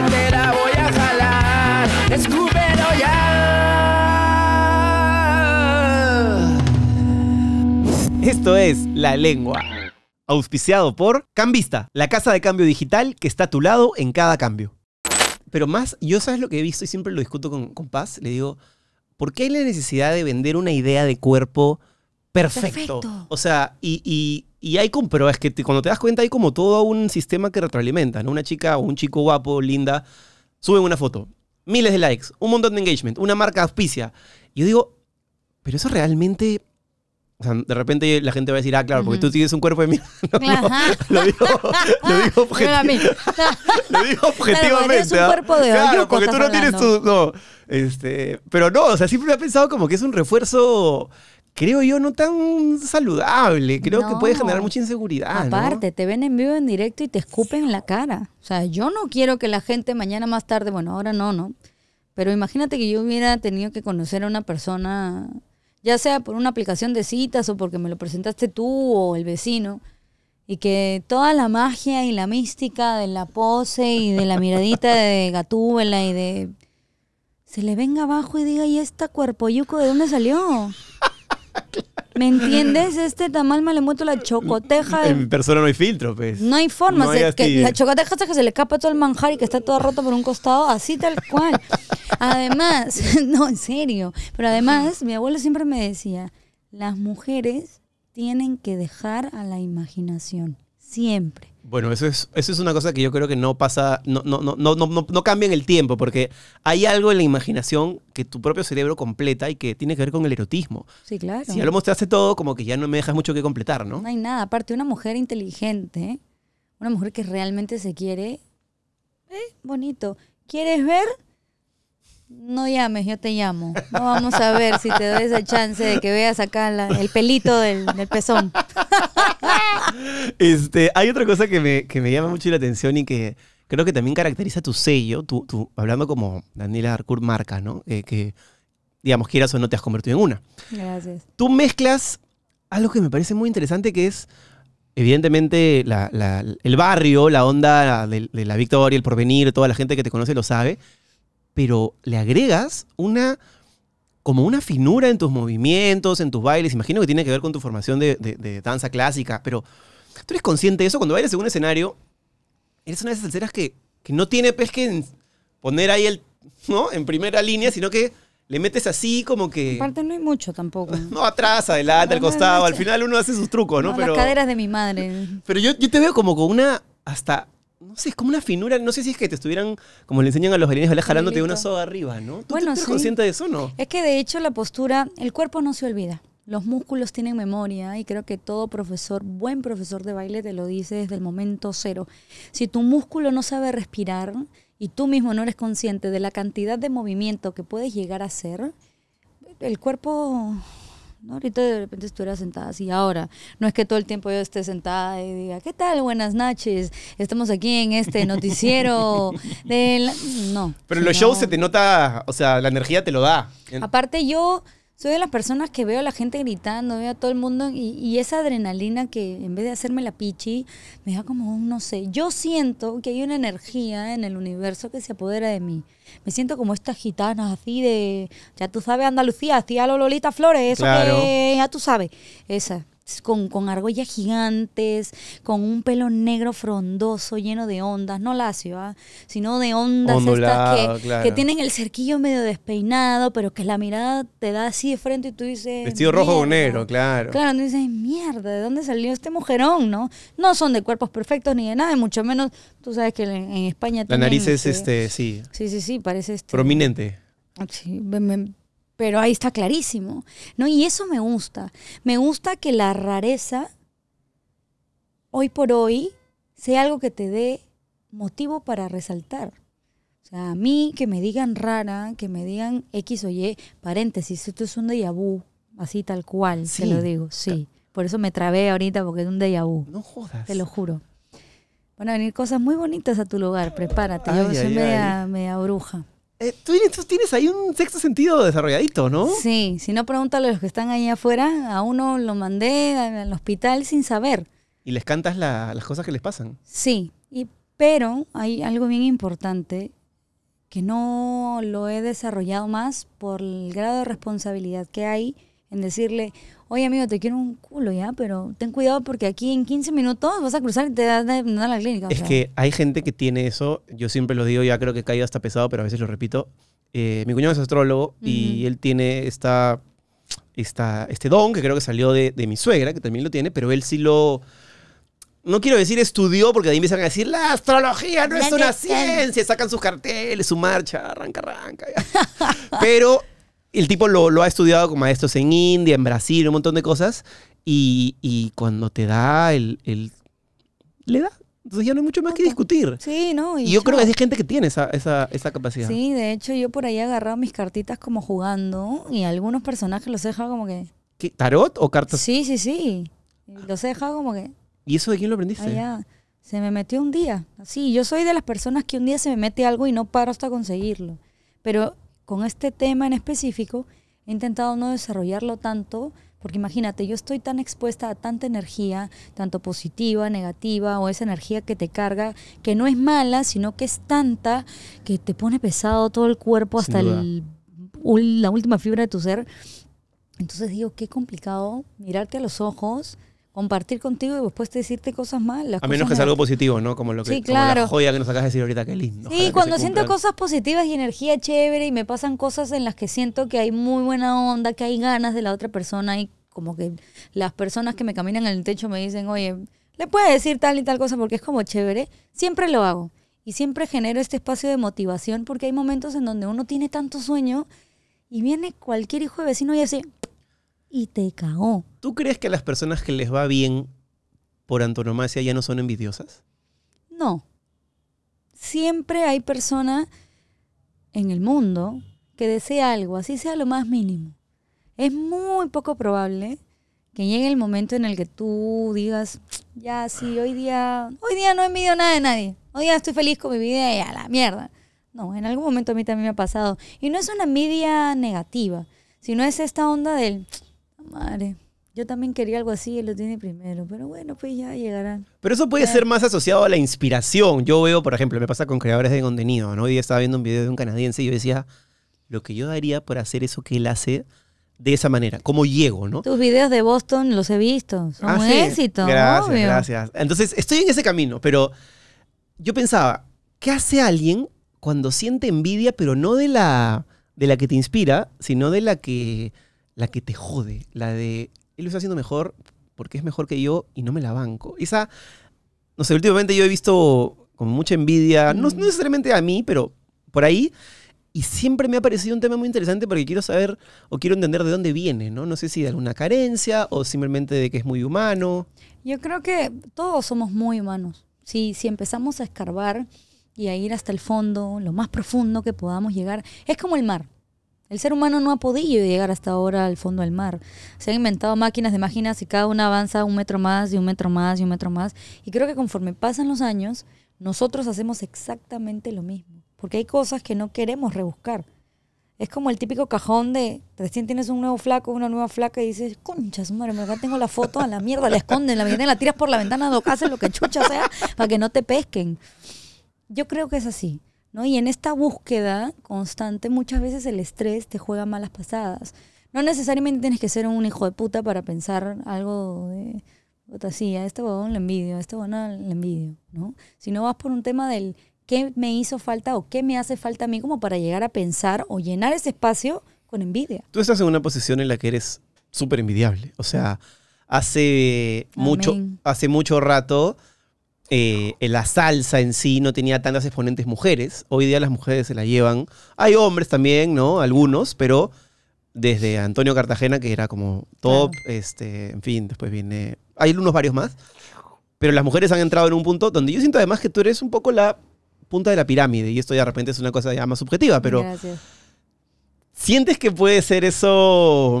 voy a jalar, escúpelo ya. Esto es La Lengua. Auspiciado por Cambista, la casa de cambio digital que está a tu lado en cada cambio. Pero más, yo sabes lo que he visto y siempre lo discuto con, Paz, le digo, ¿por qué hay la necesidad de vender una idea de cuerpo perfecto? O sea, y y hay como, pero es que cuando te das cuenta hay como todo un sistema que retroalimenta, ¿no? Una chica o un chico guapo, linda, sube una foto, miles de likes, un montón de engagement, una marca auspicia. Y yo digo, pero eso realmente o sea, de repente la gente va a decir, ah, claro, porque tú tienes un cuerpo de mí. No, no, lo digo, lo digo, lo digo objetivamente. Claro, porque ¿ah? tú no tienes tu. No, este, pero no, o sea, siempre me he pensado como que es un refuerzo creo yo, no tan saludable. Creo que puede generar mucha inseguridad. Aparte, te ven en vivo, en directo y te escupen la cara. O sea, yo no quiero que la gente mañana más tarde, bueno, ahora no, ¿no? Pero imagínate que yo hubiera tenido que conocer a una persona, ya sea por una aplicación de citas o porque me lo presentaste tú o el vecino, y que toda la magia y la mística de la pose y de la miradita de Gatúbela y de... Se le venga abajo y diga, ¿y esta cuerpo yuco de dónde salió? ¿Me entiendes? Este tamal me la chocoteja. En persona no hay filtro, pues. No hay forma. que la chocoteja es que se le capa todo el manjar y que está toda rota por un costado, así tal cual. Además, no, en serio. Pero además, mi abuelo siempre me decía, las mujeres tienen que dejar a la imaginación. Siempre. Bueno, eso es, una cosa que yo creo que no pasa, no, no, no, no, no, no cambia en el tiempo, porque hay algo en la imaginación que tu propio cerebro completa y que tiene que ver con el erotismo. Sí, claro. Si ya lo mostraste todo, como que ya no me dejas mucho que completar, ¿no? No hay nada. Aparte, una mujer inteligente, una mujer que realmente se quiere, eh, bonito. ¿Quieres ver? no llames, yo te llamo. vamos a ver si te doy esa chance de que veas acá el pelito del, pezón. Este, hay otra cosa que me, llama mucho la atención y que creo que también caracteriza tu sello, hablando como Daniela Arcourt marca, ¿no? Eh, que, digamos, quieras o no te has convertido en una. Gracias. Tú mezclas algo que me parece muy interesante que es evidentemente el barrio, la onda de, de, la victoria, el porvenir, toda la gente que te conoce lo sabe, pero le agregas una como una finura en tus movimientos, en tus bailes. Imagino que tiene que ver con tu formación de, danza clásica, pero tú eres consciente de eso cuando bailas en un escenario. Eres una de esas salseras que, no tiene pez pues que poner ahí el, ¿no? En primera línea, sino que le metes así como que... Aparte no hay mucho tampoco. No, atrás, adelante, al costado. al final uno hace sus trucos, ¿no? pero, las caderas de mi madre. Pero yo, yo te veo como con una... Hasta no sé, es como una finura, no sé si es que te estuvieran, como le enseñan a los bailarines, jalándote una soga arriba, ¿no? ¿Tú, bueno, consciente de eso, o no? Es que de hecho la postura, el cuerpo no se olvida. Los músculos tienen memoria y creo que todo profesor, buen profesor de baile te lo dice desde el momento cero. Si tu músculo no sabe respirar y tú mismo no eres consciente de la cantidad de movimiento que puedes llegar a hacer, el cuerpo ¿no? Ahorita de repente estuviera sentada así ahora. No es que todo el tiempo yo esté sentada y diga, ¿qué tal? Buenas noches. Estamos aquí en este noticiero. No. Pero en los shows se te nota, o sea, la energía te lo da. Aparte yo soy de las personas que veo a la gente gritando, veo a todo el mundo y, esa adrenalina que en vez de hacerme la pichi, me da como un no sé. Yo siento que hay una energía en el universo que se apodera de mí. Me siento como estas gitanas así de, ya tú sabes, Andalucía, hacía Lolita Flores, eso que ya tú sabes, esa con, con argollas gigantes, con un pelo negro frondoso, lleno de ondas, no lacio, ¿ah? sino de ondas estas que, tienen el cerquillo medio despeinado, pero que la mirada te da así de frente y tú dices... Vestido rojo o negro, claro. Claro, tú dices, mierda, ¿de dónde salió este mujerón? No no son de cuerpos perfectos ni de nada, y mucho menos, tú sabes que en, España... La nariz es, este, este, sí. Sí, sí, sí, parece este... Prominente. Sí, me, pero ahí está clarísimo, ¿no? Y eso me gusta. Me gusta que la rareza, hoy por hoy, sea algo que te dé motivo para resaltar. O sea, a mí que me digan rara, que me digan X o Y, paréntesis, esto es un déjà así tal cual, te lo digo, sí. Por eso me trabé ahorita porque es un déjà No jodas. Te lo juro. Van a venir cosas muy bonitas a tu lugar, prepárate. Yo soy bruja. Eh, tú, tienes, ahí un sexto sentido desarrolladito, ¿no? Sí, si no, pregúntale a los que están ahí afuera. A uno lo mandé al hospital sin saber. Y les cantas las cosas que les pasan. Sí, y, pero hay algo bien importante que no lo he desarrollado más por el grado de responsabilidad que hay en decirle, oye amigo, te quiero un culo ya, pero ten cuidado porque aquí en 15 minutos vas a cruzar y te vas a la clínica. Es que hay gente que tiene eso, yo siempre lo digo, ya creo que he caído hasta pesado, pero a veces lo repito. Eh, mi cuñado es astrólogo y él tiene esta, esta, este don que creo que salió de, mi suegra, que también lo tiene, pero él sí lo no quiero decir estudió, porque ahí empiezan a decir, la astrología no es una ciencia. Sacan sus carteles, su marcha, arranca, arranca. Pero el tipo lo, ha estudiado con maestros en India, en Brasil, un montón de cosas. Y, cuando te da el, Le da. Entonces ya no hay mucho más que discutir. Sí, no. Y, yo, creo que hay gente que tiene esa, esa, capacidad. Sí, de hecho yo por ahí he agarrado mis cartitas como jugando y algunos personajes los he dejado como que... ¿Qué, ¿Tarot o cartas? Sí, sí, sí. Los he dejado como que... ¿Y eso de quién lo aprendiste? Allá. Se me metió un día. Sí, yo soy de las personas que un día se me mete algo y no paro hasta conseguirlo. Pero con este tema en específico he intentado no desarrollarlo tanto, porque imagínate, yo estoy tan expuesta a tanta energía, tanto positiva, negativa, o esa energía que te carga, que no es mala, sino que es tanta que te pone pesado todo el cuerpo hasta la última fibra de tu ser. Entonces digo, qué complicado mirarte a los ojos compartir contigo y después decirte cosas malas. A menos que sea algo positivo, ¿no? Como lo que la joya que nos acabas de decir ahorita, qué lindo. Sí, cuando siento cosas positivas y energía chévere y me pasan cosas en las que siento que hay muy buena onda, que hay ganas de la otra persona y como que las personas que me caminan en el techo me dicen, oye, le puedes decir tal y tal cosa porque es como chévere, siempre lo hago. Y siempre genero este espacio de motivación porque hay momentos en donde uno tiene tanto sueño y viene cualquier hijo de vecino y así, y te cagó. ¿Tú crees que las personas que les va bien por antonomasia ya no son envidiosas? No. Siempre hay personas en el mundo que desea algo, así sea lo más mínimo. Es muy poco probable que llegue el momento en el que tú digas, ya sí, hoy día, hoy día no envidio nada de nadie. Hoy día estoy feliz con mi vida y a la mierda. No, en algún momento a mí también me ha pasado. Y no es una envidia negativa, sino es esta onda del, madre, yo también quería algo así y lo tiene primero, pero bueno, pues ya llegarán. Pero eso puede ser más asociado a la inspiración. Yo veo, por ejemplo, me pasa con creadores de contenido, ¿no? Hoy día estaba viendo un video de un canadiense y yo decía, lo que yo daría por hacer eso que él hace de esa manera, como llego, ¿no? Tus videos de Boston los he visto, son ah, un éxito, gracias, Gracias, Entonces, estoy en ese camino, pero yo pensaba, ¿qué hace alguien cuando siente envidia, pero no de la, de la que te inspira, sino de la que, la que te jode, la de él lo está haciendo mejor porque es mejor que yo y no me la banco. Esa, no sé, últimamente yo he visto con mucha envidia, no, mm. necesariamente a mí, pero por ahí, y siempre me ha parecido un tema muy interesante porque quiero saber o quiero entender de dónde viene, ¿no? No sé si de alguna carencia o simplemente de que es muy humano. Yo creo que todos somos muy humanos. Si, si empezamos a escarbar y a ir hasta el fondo, lo más profundo que podamos llegar, es como el mar. El ser humano no ha podido llegar hasta ahora al fondo del mar. Se han inventado máquinas de máquinas y cada una avanza un metro más y un metro más y un metro más. Y creo que conforme pasan los años, nosotros hacemos exactamente lo mismo. Porque hay cosas que no queremos rebuscar. Es como el típico cajón de recién tienes un nuevo flaco, una nueva flaca y dices, concha, madre, acá tengo la foto a la mierda, la esconden, la ventana, la tiras por la ventana, lo haces, lo que chucha sea, para que no te pesquen. Yo creo que es así. Y en esta búsqueda constante muchas veces el estrés te juega malas pasadas. No necesariamente tienes que ser un hijo de puta para pensar algo de, así, a este huevón le envidio, a este huevón le envidio, ¿no? Si no vas por un tema del qué me hizo falta o qué me hace falta a mí como para llegar a pensar o llenar ese espacio con envidia. Tú estás en una posición en la que eres súper envidiable. O sea, hace mucho, hace mucho rato eh, la salsa en sí no tenía tantas exponentes mujeres. Hoy día las mujeres se la llevan. Hay hombres también, ¿no? Algunos, pero desde Antonio Cartagena, que era como top, este, en fin, después viene. Hay unos varios más. Pero las mujeres han entrado en un punto donde yo siento además que tú eres un poco la punta de la pirámide, y esto ya de repente es una cosa ya más subjetiva, pero. Gracias. ¿Sientes que puede ser eso?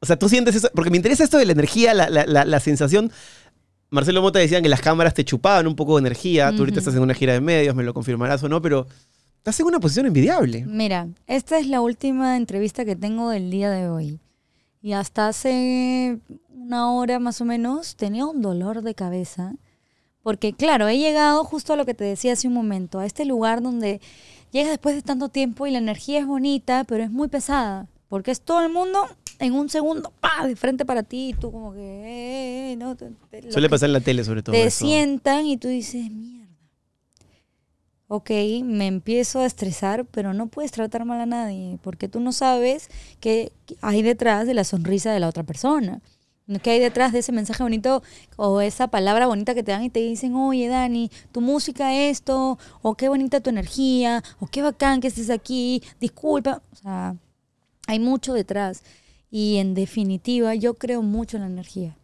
O sea, tú sientes eso. Porque me interesa esto de la energía, la, la, la sensación Marcelo Mota decían que las cámaras te chupaban un poco de energía. Tú ahorita estás en una gira de medios, me lo confirmarás o no, pero estás en una posición envidiable. Mira, esta es la última entrevista que tengo del día de hoy. Y hasta hace una hora más o menos tenía un dolor de cabeza. Porque claro, he llegado justo a lo que te decía hace un momento, a este lugar donde llegas después de tanto tiempo y la energía es bonita, pero es muy pesada. Porque es todo el mundo en un segundo, pa de frente para ti, y tú como que... Eh, eh, Suele pasar en la tele sobre todo. Te sientan y tú dices, mierda. Ok, me empiezo a estresar, pero no puedes tratar mal a nadie, porque tú no sabes qué hay detrás de la sonrisa de la otra persona. ¿Qué hay detrás de ese mensaje bonito o esa palabra bonita que te dan y te dicen, oye Dani, tu música esto, o qué bonita tu energía, o qué bacán que estés aquí, disculpa? O sea, hay mucho detrás. Y en definitiva, yo creo mucho en la energía.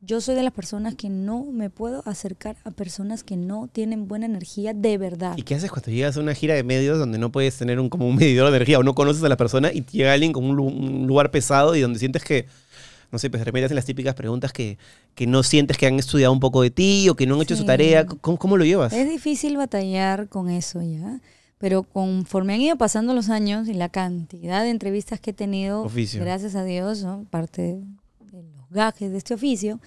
Yo soy de las personas que no me puedo acercar a personas que no tienen buena energía de verdad. ¿Y qué haces cuando llegas a una gira de medios donde no puedes tener un, como un medidor de energía o no conoces a la persona y llega alguien con un, lugar pesado y donde sientes que, no sé, pues de en las típicas preguntas que, no sientes que han estudiado un poco de ti o que no han hecho su tarea. ¿Cómo, ¿Cómo, lo llevas? Es difícil batallar con eso ya pero conforme han ido pasando los años y la cantidad de entrevistas que he tenido, gracias a Dios, parte de los gajes de este oficio,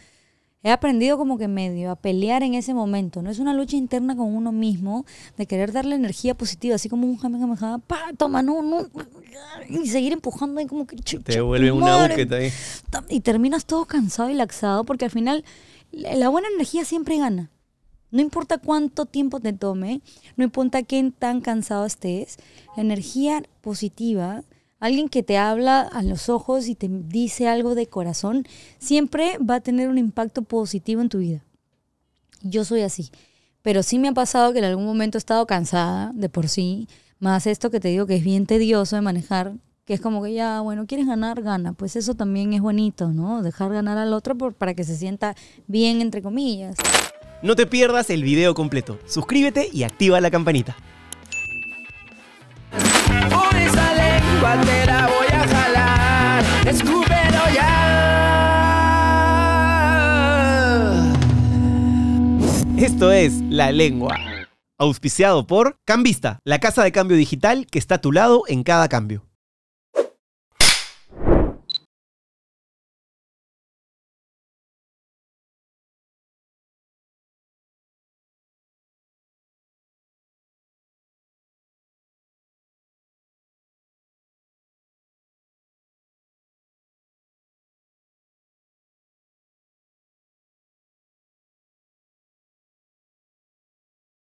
he aprendido como que medio a pelear en ese momento. No es una lucha interna con uno mismo de querer darle energía positiva, así como un jamejameja, pa, toma, no, no, y seguir empujando y como que te vuelve una búsqueda ahí. Y terminas todo cansado y laxado porque al final la buena energía siempre gana. No importa cuánto tiempo te tome, no importa qué tan cansado estés, la energía positiva, alguien que te habla a los ojos y te dice algo de corazón, siempre va a tener un impacto positivo en tu vida. Yo soy así, pero sí me ha pasado que en algún momento he estado cansada de por sí, más esto que te digo que es bien tedioso de manejar, que es como que ya, bueno, quieres ganar, gana. Pues eso también es bonito, ¿no? Dejar ganar al otro para que se sienta bien, entre comillas. No te pierdas el video completo. Suscríbete y activa la campanita. Esto es La Lengua. Auspiciado por Cambista, la casa de cambio digital que está a tu lado en cada cambio.